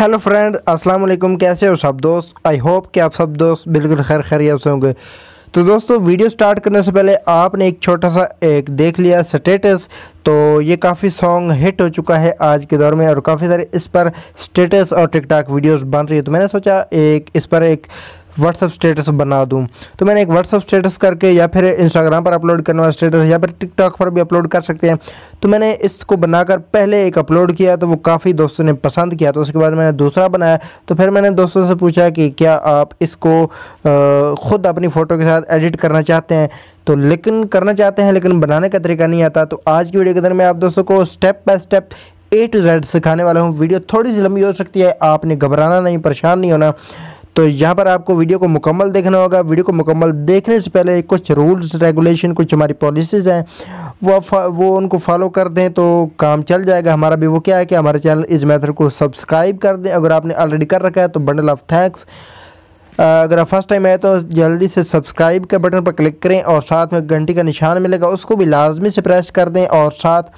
hello friend अस्सलाम वालेकुम कैसे हो सब दोस्त आई होप कि आप सब दोस्त बिल्कुल खैर खैरियत से होंगे तो दोस्तों वीडियो स्टार्ट करने से पहले आपने एक छोटा सा एक देख लिया स्टेटस तो ये काफ़ी सॉन्ग हिट हो चुका है आज के दौर में और काफ़ी सारे इस पर स्टेटस और टिकटॉक वीडियोस बन रही है तो मैंने सोचा एक इस पर एक व्हाट्सअप स्टेटस बना दूँ तो मैंने एक व्हाट्सअप स्टेटस करके या फिर इंस्टाग्राम पर अपलोड करने वाला स्टेटस या फिर टिकटॉक पर भी अपलोड कर सकते हैं तो मैंने इसको बनाकर पहले एक अपलोड किया तो वो काफ़ी दोस्तों ने पसंद किया तो उसके बाद मैंने दूसरा बनाया तो फिर मैंने दोस्तों से पूछा कि क्या आप इसको ख़ुद अपनी फ़ोटो के साथ एडिट करना चाहते हैं तो लेकिन करना चाहते हैं लेकिन बनाने का तरीका नहीं आता तो आज की वीडियो के अंदर मैं आप दोस्तों को step by step A to Z सिखाने वाला हूँ वीडियो थोड़ी सी लंबी हो सकती है आपने घबराना नहीं परेशान नहीं होना तो यहाँ पर आपको वीडियो को मुकम्मल देखना होगा वीडियो को मुकम्मल देखने से पहले कुछ रूल्स रेगुलेशन कुछ हमारी पॉलिसीज़ हैं वो वो उनको फॉलो कर दें तो काम चल जाएगा हमारा भी वो क्या है कि हमारे चैनल इस मैथड को सब्सक्राइब कर दें अगर आपने ऑलरेडी कर रखा है तो बंडल ऑफ थैंक्स अगर आप फर्स्ट टाइम आए तो जल्दी से सब्सक्राइब के बटन पर क्लिक करें और साथ में घंटी का निशान मिलेगा उसको भी लाजमी से प्रेस कर दें और साथ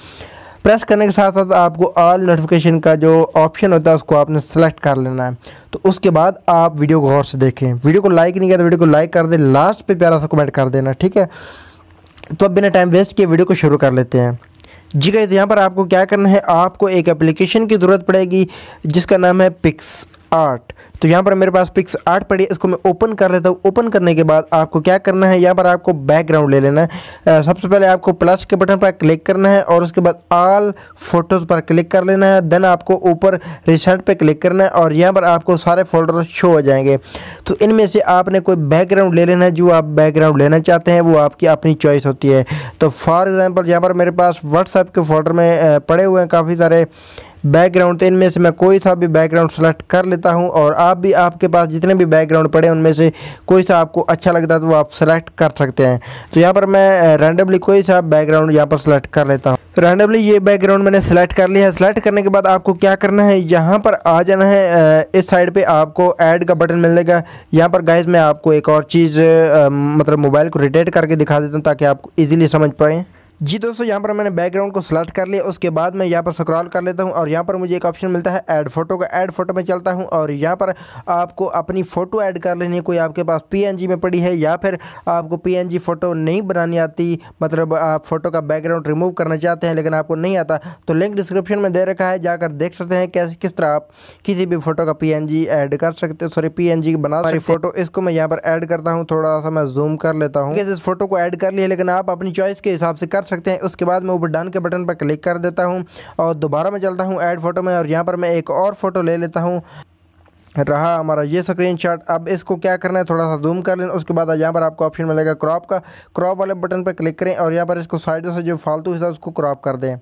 प्रेस करने के साथ साथ आपको ऑल नोटिफिकेशन का जो ऑप्शन होता है उसको आपने सेलेक्ट कर लेना है तो उसके बाद आप वीडियो को गौर से देखें वीडियो को लाइक नहीं किया तो वीडियो को लाइक कर दें लास्ट पे प्यारा सा कमेंट कर देना ठीक है तो अब बिना टाइम वेस्ट किए वीडियो को शुरू कर लेते हैं जी गई यहाँ पर आपको क्या करना है आपको एक एप्लीकेशन की ज़रूरत पड़ेगी जिसका नाम है पिक्स आठ तो यहाँ पर मेरे पास पिक्स आठ पड़ी है इसको मैं ओपन कर लेता हूँ ओपन करने के बाद आपको क्या करना है यहाँ पर आपको बैकग्राउंड ले लेना है सबसे पहले आपको प्लस के बटन पर क्लिक करना है और उसके बाद आल फोटोज़ पर क्लिक कर लेना है देन आपको ऊपर रिसेंट पर क्लिक करना है और यहाँ पर आपको सारे फोल्डर शो हो जाएंगे तो इनमें से आपने कोई बैकग्राउंड ले लेना है जो आप बैकग्राउंड लेना चाहते हैं वो आपकी अपनी चॉइस होती है तो फॉर एग्ज़ाम्पल यहाँ पर मेरे पास व्हाट्सएप के फोल्डर में पड़े हुए हैं काफ़ी सारे बैकग्राउंड तो इनमें से मैं कोई सा भी बैकग्राउंड सेलेक्ट कर लेता हूं और आप भी आपके पास जितने भी बैकग्राउंड पड़े उनमें से कोई सा आपको अच्छा लगता है तो आप सेलेक्ट कर सकते हैं तो यहाँ पर मैं रैंडमली कोई सा बैकग्राउंड यहाँ पर सेलेक्ट कर लेता हूँ रैंडमली ये बैकग्राउंड मैंने सेलेक्ट कर लिया है सेलेक्ट करने के बाद आपको क्या करना है यहाँ पर आ जाना है इस साइड पे आपको ऐड का बटन जाएगा यहाँ पर गाइज मैं आपको एक और चीज़ मतलब मोबाइल को रिटेट करके दिखा देता हूँ ताकि आप इजीली समझ पाएँ जी दोस्तों यहाँ पर मैंने बैकग्राउंड को सिलेक्ट कर लिया उसके बाद मैं यहाँ पर स्क्रॉल कर लेता हूँ और यहाँ पर मुझे एक ऑप्शन मिलता है ऐड फोटो का ऐड फोटो में चलता हूँ और यहाँ पर आपको अपनी फ़ोटो ऐड कर लेनी है कोई आपके पास पीएनजी में पड़ी है या फिर आपको पीएनजी फ़ोटो नहीं बनानी आती मतलब आप फ़ोटो का बैकग्राउंड रिमूव करना चाहते हैं लेकिन आपको नहीं आता तो लिंक डिस्क्रिप्शन में दे रखा है जाकर देख सकते हैं कैसे किस तरह आप किसी भी फ़ोटो का पी ऐड कर सकते हैं सॉरी पी बना सकते फ़ोटो इसको मैं यहाँ पर ऐड करता हूँ थोड़ा सा मैं जूम कर लेता हूँ इस फोटो को ऐड कर लिया लेकिन आप अपनी चॉइस के हिसाब से कर सकते हैं उसके बाद मैं ऊपर डन के बटन पर क्लिक कर देता हूँ और दोबारा मैं चलता हूँ ऐड फोटो में और यहाँ पर मैं एक और फ़ोटो ले लेता हूँ रहा हमारा ये स्क्रीनशॉट अब इसको क्या करना है थोड़ा सा जूम कर लें उसके बाद यहाँ पर आपको ऑप्शन मिलेगा क्रॉप का क्रॉप वाले बटन पर क्लिक करें और यहाँ पर इसको साइडों से जो फालतू हिस्सा उसको क्रॉप कर दें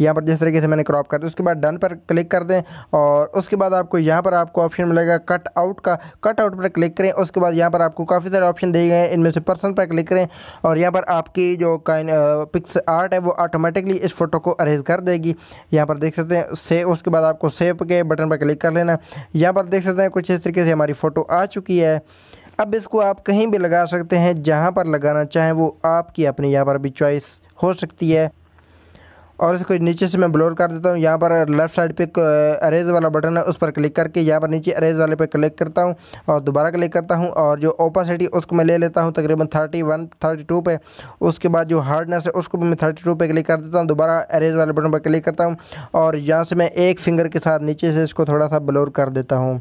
यहाँ पर जिस तरीके से मैंने क्रॉप कर दिया उसके बाद डन पर क्लिक कर दें और उसके बाद आपको यहाँ पर आपको ऑप्शन मिलेगा कट आउट का कट आउट पर क्लिक करें उसके बाद यहाँ पर आपको काफ़ी सारे ऑप्शन दिए गए हैं इनमें से पर्सन पर क्लिक करें और यहाँ पर आपकी जो काइन पिक्स आर्ट है वो ऑटोमेटिकली इस फोटो को अरेज कर देगी यहाँ पर देख सकते हैं सेव उसके बाद आपको सेव के बटन पर क्लिक कर लेना यहाँ पर देख सकते हैं कुछ इस तरीके से हमारी फ़ोटो आ चुकी है अब इसको आप कहीं भी लगा सकते हैं जहाँ पर लगाना चाहें वो आपकी अपनी यहाँ पर भी चॉइस हो सकती है और इसको नीचे से मैं ब्लोर कर देता हूँ यहाँ पर लेफ्ट साइड पे अरेज वाला बटन है उस पर क्लिक करके यहाँ पर नीचे अरेज वाले पे क्लिक करता हूँ और दोबारा क्लिक करता हूँ और जो ओपासिटी उसको मैं ले लेता हूँ तकरीबन थर्टी वन थर्टी टू पे उसके बाद जो हार्डनेस है उसको भी मैं थर्टी टू पर क्लिक कर देता हूँ दोबारा अरेज वाले बटन पर क्लिक करता हूँ और यहाँ से मैं एक फिंगर के साथ नीचे से इसको थोड़ा सा ब्लोर कर देता हूँ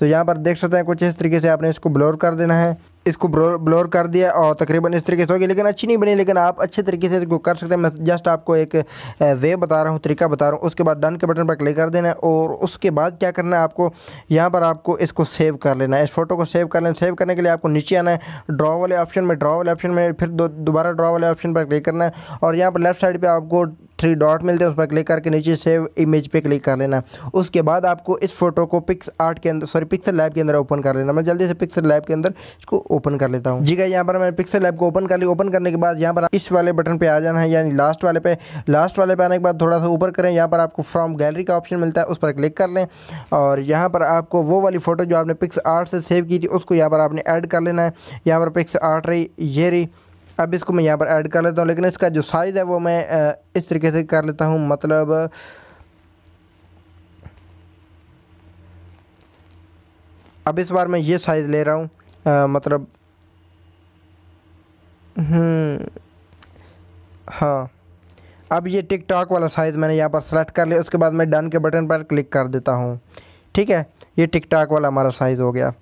तो यहाँ पर देख सकते हैं कुछ इस तरीके से आपने इसको ब्लोर कर देना है इसको ब्लोर कर दिया और तकरीबन इस तरीके से होगी लेकिन अच्छी नहीं बनी लेकिन आप अच्छे तरीके से इसको कर सकते हैं मैं जस्ट आपको एक वे बता रहा हूँ तरीका बता रहा हूँ उसके बाद डन के बटन पर क्लिक कर देना है और उसके बाद क्या करना है आपको यहाँ पर आपको इसको सेव कर लेना है इस फोटो को सेव कर लेना सेव करने के लिए आपको नीचे आना है ड्रॉ वाले ऑप्शन में ड्रॉ वाले ऑप्शन में फिर दोबारा ड्रॉ वाले ऑप्शन पर क्लिक करना है और यहाँ पर लेफ्ट साइड पर आपको थ्री डॉट मिलते हैं उस पर क्लिक करके नीचे सेव इमेज पे क्लिक कर लेना उसके बाद आपको इस फोटो को पिक्स आर्ट के अंदर सॉरी पिक्सल लैब के अंदर ओपन कर लेना मैं जल्दी से पिक्सल लैब के अंदर इसको ओपन कर लेता हूँ जी का यहाँ पर मैंने पिक्सल लैब को ओपन कर लिया ओपन करने के बाद यहाँ पर इस वाले बटन पर आ जाना है यानी लास्ट वाले पे लास्ट वाले पे आने के बाद थोड़ा सा ऊपर करें यहाँ पर आपको फ्रॉम गैलरी का ऑप्शन मिलता है उस पर क्लिक कर लें और यहाँ पर आपको वो वाली फ़ोटो जो आपने पिक्स आर्ट से सेव की थी उसको यहाँ पर आपने ऐड कर लेना है यहाँ पर पिक्स आर्ट रही ये रही अब इसको मैं यहाँ पर ऐड कर लेता हूँ लेकिन इसका जो साइज़ है वो मैं इस तरीके से कर लेता हूँ मतलब अब इस बार मैं ये साइज़ ले रहा हूँ मतलब हम्म, हाँ अब ये टिक टॉक वाला साइज़ मैंने यहाँ पर सेलेक्ट कर लिया उसके बाद मैं डन के बटन पर क्लिक कर देता हूँ ठीक है ये टिक टॉक वाला हमारा साइज़ हो गया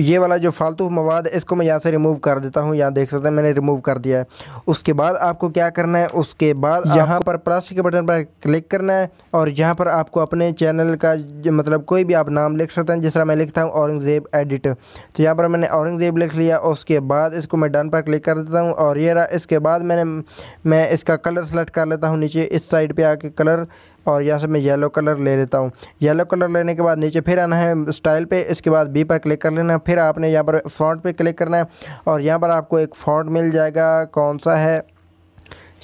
ये वाला जो फालतू मवाद है इसको मैं यहाँ से रिमूव कर देता हूँ यहाँ देख सकते हैं मैंने रिमूव कर दिया है उसके बाद आपको क्या करना है उसके बाद यहाँ पर प्लस के बटन पर क्लिक करना है और यहाँ पर आपको अपने चैनल का मतलब कोई भी आप नाम लिख सकते हैं जिस तरह मैं लिखता हूँ औरंगज़ेब एडिट तो यहाँ पर मैंने औरंगज़ेब लिख लिया उसके बाद इसको मैं डन पर क्लिक कर देता हूँ और ये रहा इसके बाद मैंने मैं इसका कलर सेलेक्ट कर लेता हूँ नीचे इस साइड पर आके कलर और यहाँ से मैं येलो कलर ले लेता हूँ येलो कलर लेने के बाद नीचे फिर आना है स्टाइल पे इसके बाद बी पर क्लिक कर लेना है फिर आपने यहाँ पर फ्रॉन्ट पे क्लिक करना है और यहाँ पर आपको एक फ्रंट मिल जाएगा कौन सा है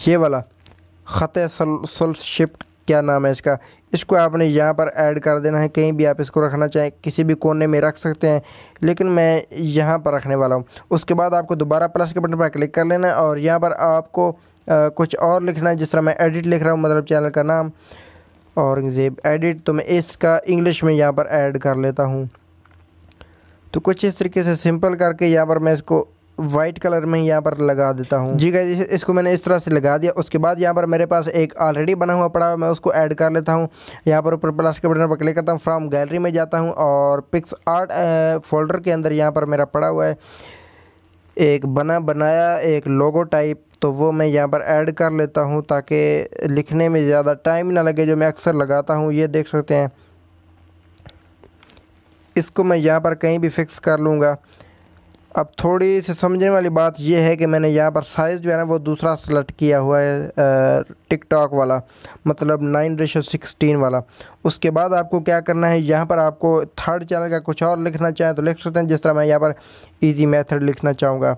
ये वाला ख़त सल शिफ्ट क्या नाम है इसका इसको आपने यहाँ पर ऐड कर देना है कहीं भी आप इसको रखना चाहें किसी भी कोने में रख सकते हैं लेकिन मैं यहाँ पर रखने वाला हूँ उसके बाद आपको दोबारा प्लस के बटन पर क्लिक कर लेना है और यहाँ पर आपको आ, कुछ और लिखना है जिस तरह मैं एडिट लिख रहा हूँ मतलब चैनल का नाम औरंगज़ेब एडिट तो मैं इसका इंग्लिश में यहाँ पर ऐड कर लेता हूँ तो कुछ इस तरीके से सिंपल करके यहाँ पर मैं इसको वाइट कलर में यहाँ पर लगा देता हूँ जी गाइस इसको मैंने इस तरह से लगा दिया उसके बाद यहाँ पर मेरे पास एक ऑलरेडी बना हुआ पड़ा हुआ मैं उसको ऐड कर लेता हूँ यहाँ पर ऊपर प्लस के बटन पर क्लिक करता हूँ फ्रॉम गैलरी में जाता हूँ और पिक्स आर्ट फोल्डर के अंदर यहाँ पर मेरा पड़ा हुआ है एक बना बनाया एक लोगो टाइप तो वो मैं यहाँ पर ऐड कर लेता हूँ ताकि लिखने में ज़्यादा टाइम ना लगे जो मैं अक्सर लगाता हूँ ये देख सकते हैं इसको मैं यहाँ पर कहीं भी फिक्स कर लूँगा अब थोड़ी सी समझने वाली बात यह है कि मैंने यहाँ पर साइज़ जो है ना वो दूसरा सेलेक्ट किया हुआ है टिकटॉक वाला मतलब नाइन रेशो सिक्सटीन वाला उसके बाद आपको क्या करना है यहाँ पर आपको थर्ड चैनल का कुछ और लिखना चाहें तो लिख सकते हैं जिस तरह मैं यहाँ पर ईजी मैथड लिखना चाहूँगा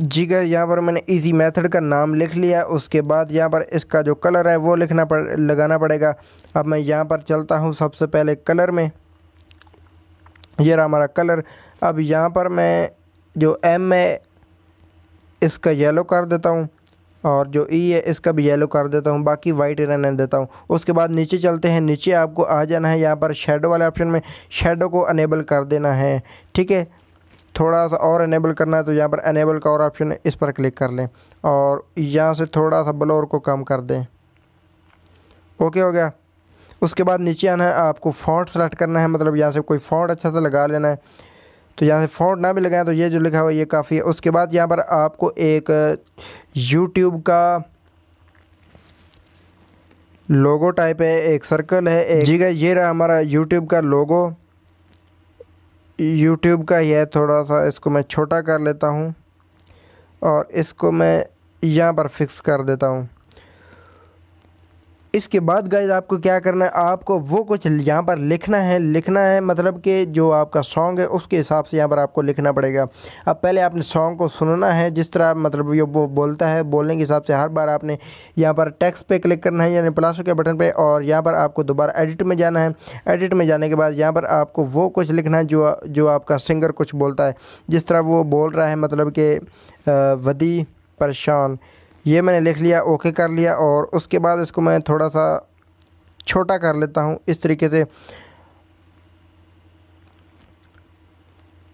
जी गए यहाँ पर मैंने इजी मेथड का नाम लिख लिया उसके बाद यहाँ पर इसका जो कलर है वो लिखना पड़ लगाना पड़ेगा अब मैं यहाँ पर चलता हूँ सबसे पहले कलर में ये रहा हमारा कलर अब यहाँ पर मैं जो एम है इसका येलो कर देता हूँ और जो ई e है इसका भी येलो कर देता हूँ बाकी वाइट रहने देता हूँ उसके बाद नीचे चलते हैं नीचे आपको आ जाना है यहाँ पर शेडो वाले ऑप्शन में शेडो को अनेबल कर देना है ठीक है थोड़ा सा और अनेबल करना है तो यहाँ पर अनेबल का और ऑप्शन है इस पर क्लिक कर लें और यहाँ से थोड़ा सा ब्लोर को कम कर दें ओके हो गया उसके बाद नीचे आना है आपको फॉन्ट सेलेक्ट करना है मतलब यहाँ से कोई फॉन्ट अच्छा सा लगा लेना है तो यहाँ से फॉन्ट ना भी लगाएं तो ये जो लिखा हुआ ये काफ़ी है उसके बाद यहाँ पर आपको एक यूट्यूब का लोगो टाइप है एक सर्कल है एक जी का ये रहा हमारा यूट्यूब का लोगो यूट्यूब का ही है थोड़ा सा इसको मैं छोटा कर लेता हूँ और इसको मैं यहाँ पर फिक्स कर देता हूँ इसके बाद गाइज आपको क्या करना है आपको वो कुछ यहाँ पर लिखना है लिखना है मतलब कि जो आपका सॉन्ग है उसके हिसाब से यहाँ पर आपको लिखना पड़ेगा अब पहले आपने सॉन्ग को सुनना है जिस तरह मतलब ये वो बोलता है बोलने के हिसाब से हर बार आपने यहाँ पर टेक्स्ट पे क्लिक करना है यानी प्लास्टर के बटन पर और यहाँ पर आपको दोबारा एडिट में जाना है एडिट में जाने के बाद यहाँ पर आपको वो कुछ लिखना है जो जो आपका सिंगर कुछ बोलता है जिस तरह वो बोल रहा है मतलब कि वदी परेशान ये मैंने लिख लिया ओके कर लिया और उसके बाद इसको मैं थोड़ा सा छोटा कर लेता हूँ इस तरीके से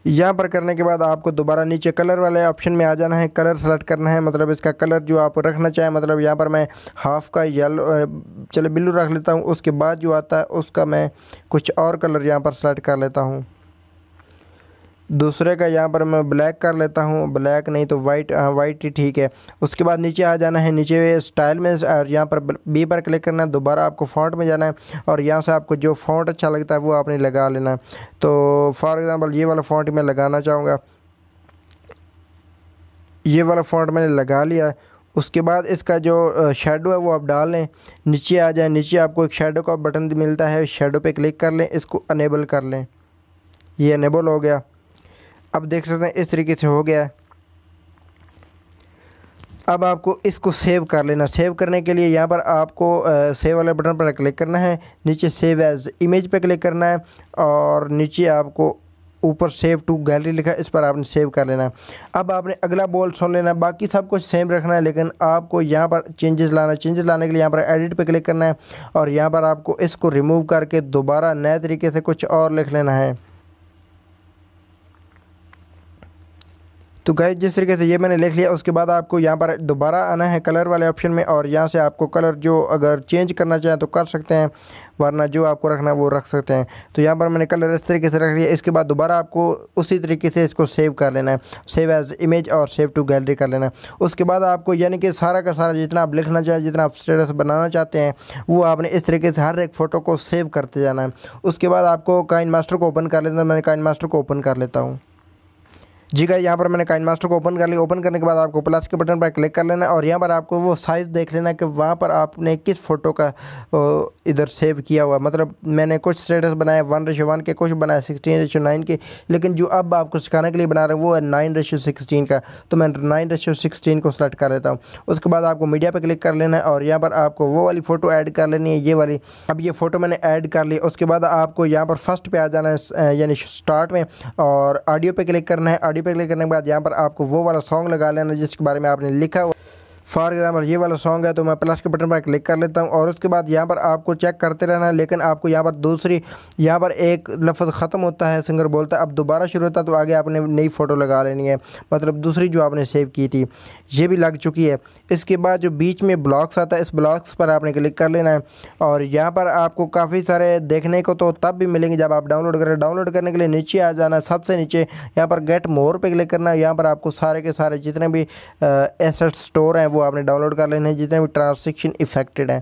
यहाँ पर करने के बाद आपको दोबारा नीचे कलर वाले ऑप्शन में आ जाना है कलर सेलेक्ट करना है मतलब इसका कलर जो आप रखना चाहें मतलब यहाँ पर मैं हाफ़ का येलो चलो ब्लू रख लेता हूँ उसके बाद जो आता है उसका मैं कुछ और कलर यहाँ पर सेलेक्ट कर लेता हूँ दूसरे का यहाँ पर मैं ब्लैक कर लेता हूँ ब्लैक नहीं तो वाइट हाँ, वाइट ही ठीक है उसके बाद नीचे आ जाना है नीचे स्टाइल में और यहाँ पर बी पर क्लिक करना है दोबारा आपको फॉन्ट में जाना है और यहाँ से आपको जो फॉन्ट अच्छा लगता है वो आपने लगा लेना है तो फॉर एग्ज़ाम्पल ये वाला फॉन्ट मैं लगाना चाहूँगा ये वाला फॉन्ट मैंने लगा लिया उसके बाद इसका जो शेडो है वो आप डाल लें नीचे आ जाए नीचे आपको एक शेडो का बटन मिलता है शेडो पर क्लिक कर लें इसको अनेबल कर लें ये अनेबल हो गया अब देख सकते हैं इस तरीके से हो गया अब आपको इसको सेव कर लेना सेव करने के लिए यहाँ पर आपको आ, सेव वाले बटन पर क्लिक करना है नीचे सेव एज इमेज पर क्लिक करना है और नीचे आपको ऊपर सेव टू गैलरी लिखा है इस पर आपने सेव कर लेना है अब आपने अगला बोल सुन लेना है बाकी सब कुछ सेम रखना है लेकिन आपको यहाँ पर चेंजेस लाना चेंजेस लाने के लिए यहाँ पर एडिट पे क्लिक करना है और यहाँ पर आपको इसको रिमूव करके दोबारा नए तरीके से कुछ और लिख लेना है तो गए जिस तरीके से ये मैंने लिख लिया उसके बाद आपको यहाँ पर दोबारा आना है कलर वाले ऑप्शन में और यहाँ से आपको कलर जो अगर चेंज करना चाहें तो कर सकते हैं वरना जो आपको रखना है वो रख सकते हैं तो यहाँ पर मैंने कलर इस तरीके से रख लिया इसके बाद दोबारा आपको उसी तरीके से इसको सेव कर लेना है सेव एज इमेज और सेव टू गैलरी कर लेना है उसके बाद आपको यानी कि सारा का सारा जितना आप लिखना चाहें जितना आप स्टेटस बनाना चाहते हैं वो आपने इस तरीके से हर एक फ़ोटो को सेव करते जाना है उसके बाद आपको काइन मास्टर को ओपन कर लेना मैंने काइन मास्टर को ओपन कर लेता हूँ जी गाइस यहाँ पर मैंने काइन मास्टर को ओपन कर लिया ओपन करने के बाद आपको प्लस के बटन पर क्लिक कर लेना है और यहाँ पर आपको वो साइज़ देख लेना कि वहाँ पर आपने किस फ़ोटो का इधर सेव किया हुआ मतलब मैंने कुछ स्टेटस बनाए वन रेशो वन के कुछ बनाए सिक्सटीन रेशो नाइन के लेकिन जो अब आपको सिखाने के लिए बना रहे वो है नाइन रेशो सिक्सटीन का तो मैं नाइन रेशो सिक्सटीन को सेलेक्ट कर लेता हूँ उसके बाद आपको मीडिया पर क्लिक कर लेना है और यहाँ पर आपको वो वाली फ़ोटो ऐड कर लेनी है ये वाली अब ये फ़ोटो मैंने ऐड कर ली उसके बाद आपको यहाँ पर फर्स्ट पर आ जाना है यानी स्टार्ट में और ऑडियो पर क्लिक करना है ऑडियो पर क्लिक करने के बाद यहाँ पर आपको वो वाला सॉन्ग लगा लेना जिसके बारे में आपने लिखा हुआ फॉर एग्जाम्पल ये वाला सॉन्ग है तो मैं प्लस के बटन पर क्लिक कर लेता हूँ और उसके बाद यहाँ पर आपको चेक करते रहना है लेकिन आपको यहाँ पर दूसरी यहाँ पर एक लफ्ज़ ख़त्म होता है सिंगर बोलता है अब दोबारा शुरू होता है तो आगे आपने नई फ़ोटो लगा लेनी है मतलब दूसरी जो आपने सेव की थी ये भी लग चुकी है इसके बाद जो बीच में ब्लॉक्स आता है इस ब्लॉक्स पर आपने क्लिक कर लेना है और यहाँ पर आपको काफ़ी सारे देखने को तो तब भी मिलेंगे जब आप डाउनलोड करें डाउनलोड करने के लिए नीचे आ जाना सबसे नीचे यहाँ पर गेट मोर पर क्लिक करना है यहाँ पर आपको सारे के सारे जितने भी एसेट स्टोर हैं वो आपने डाउनलोड कर लेना है जितने भी ट्रांजेक्शन इफेक्टेड हैं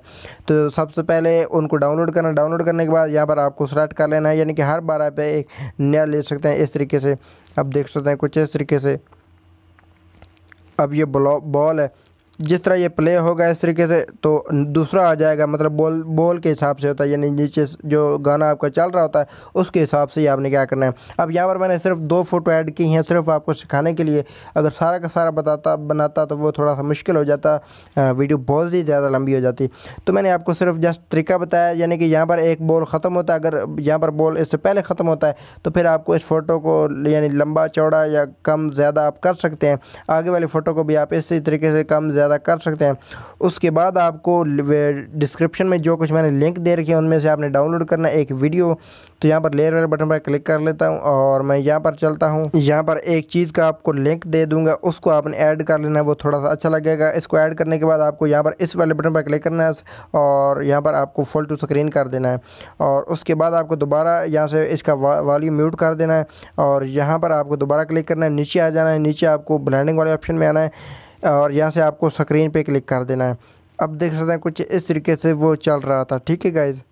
तो सबसे पहले उनको डाउनलोड करना डाउनलोड करने के बाद यहाँ पर आपको सेलेक्ट कर लेना है यानी कि हर बार आप एक नया ले सकते हैं इस तरीके से आप देख सकते हैं कुछ इस तरीके से अब ये बॉल है जिस तरह ये प्ले होगा इस तरीके से तो दूसरा आ जाएगा मतलब बोल बोल के हिसाब से होता है यानी नीचे जो गाना आपका चल रहा होता है उसके हिसाब से ही आपने क्या करना है अब यहाँ पर मैंने सिर्फ दो फ़ोटो ऐड की हैं सिर्फ आपको सिखाने के लिए अगर सारा का सारा बताता बनाता तो वो थोड़ा सा मुश्किल हो जाता वीडियो बहुत ही ज़्यादा लंबी हो जाती तो मैंने आपको सिर्फ जस्ट तरीका बताया यानी कि यहाँ पर एक बॉल ख़त्म होता है अगर यहाँ पर बॉल इससे पहले ख़त्म होता है तो फिर आपको इस फ़ोटो को यानी लंबा चौड़ा या कम ज़्यादा आप कर सकते हैं आगे वाली फ़ोटो को भी आप इसी तरीके से कम ज़्यादा ज़्यादा कर सकते हैं उसके बाद आपको डिस्क्रिप्शन में जो कुछ मैंने लिंक दे रखे है उनमें से आपने डाउनलोड करना एक वीडियो तो यहाँ पर लेयर वाले बटन पर क्लिक कर लेता हूँ और मैं यहाँ पर चलता हूँ यहाँ पर एक चीज़ का आपको लिंक दे दूँगा उसको आपने ऐड कर लेना है वो थोड़ा सा अच्छा लगेगा इसको ऐड करने के बाद आपको यहाँ पर इस वाले बटन पर क्लिक करना है और यहाँ पर आपको फुल टू स्क्रीन कर देना है और उसके बाद आपको दोबारा यहाँ से इसका वॉल्यूम म्यूट कर देना है और यहाँ पर आपको दोबारा क्लिक करना है नीचे आ जाना है नीचे आपको ब्लैंडिंग वाले ऑप्शन में आना है और यहाँ से आपको स्क्रीन पे क्लिक कर देना है अब देख सकते हैं कुछ इस तरीके से वो चल रहा था ठीक है गाइज़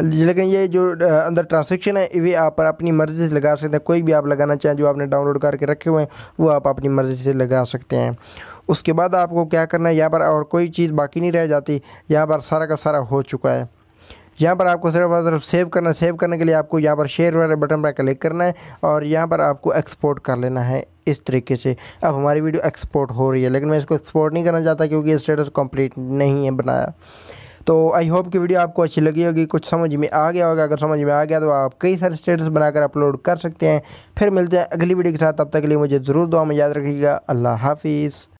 लेकिन ये जो अंदर ट्रांसेक्शन है ये आप अपनी मर्ज़ी से लगा सकते हैं कोई भी आप लगाना चाहें जो आपने डाउनलोड करके रखे हुए हैं वो आप अपनी मर्ज़ी से लगा सकते हैं उसके बाद आपको क्या करना है यहाँ पर और कोई चीज़ बाकी नहीं रह जाती यहाँ पर सारा का सारा हो चुका है यहाँ पर आपको सिर्फ और सिर्फ सेव करना सेव करने के लिए आपको यहाँ पर शेयर वाले बटन पर क्लिक करना है और यहाँ पर आपको एक्सपोर्ट कर लेना है इस तरीके से अब हमारी वीडियो एक्सपोर्ट हो रही है लेकिन मैं इसको एक्सपोर्ट नहीं करना चाहता क्योंकि स्टेटस कंप्लीट नहीं है बनाया तो आई होप कि वीडियो आपको अच्छी लगी होगी कुछ समझ में आ गया होगा अगर समझ में आ गया तो आप कई सारे स्टेटस बनाकर अपलोड कर सकते हैं फिर मिलते हैं अगली वीडियो के साथ तब तक के लिए मुझे ज़रूर दुआ में याद रखिएगा अल्लाह हाफिज़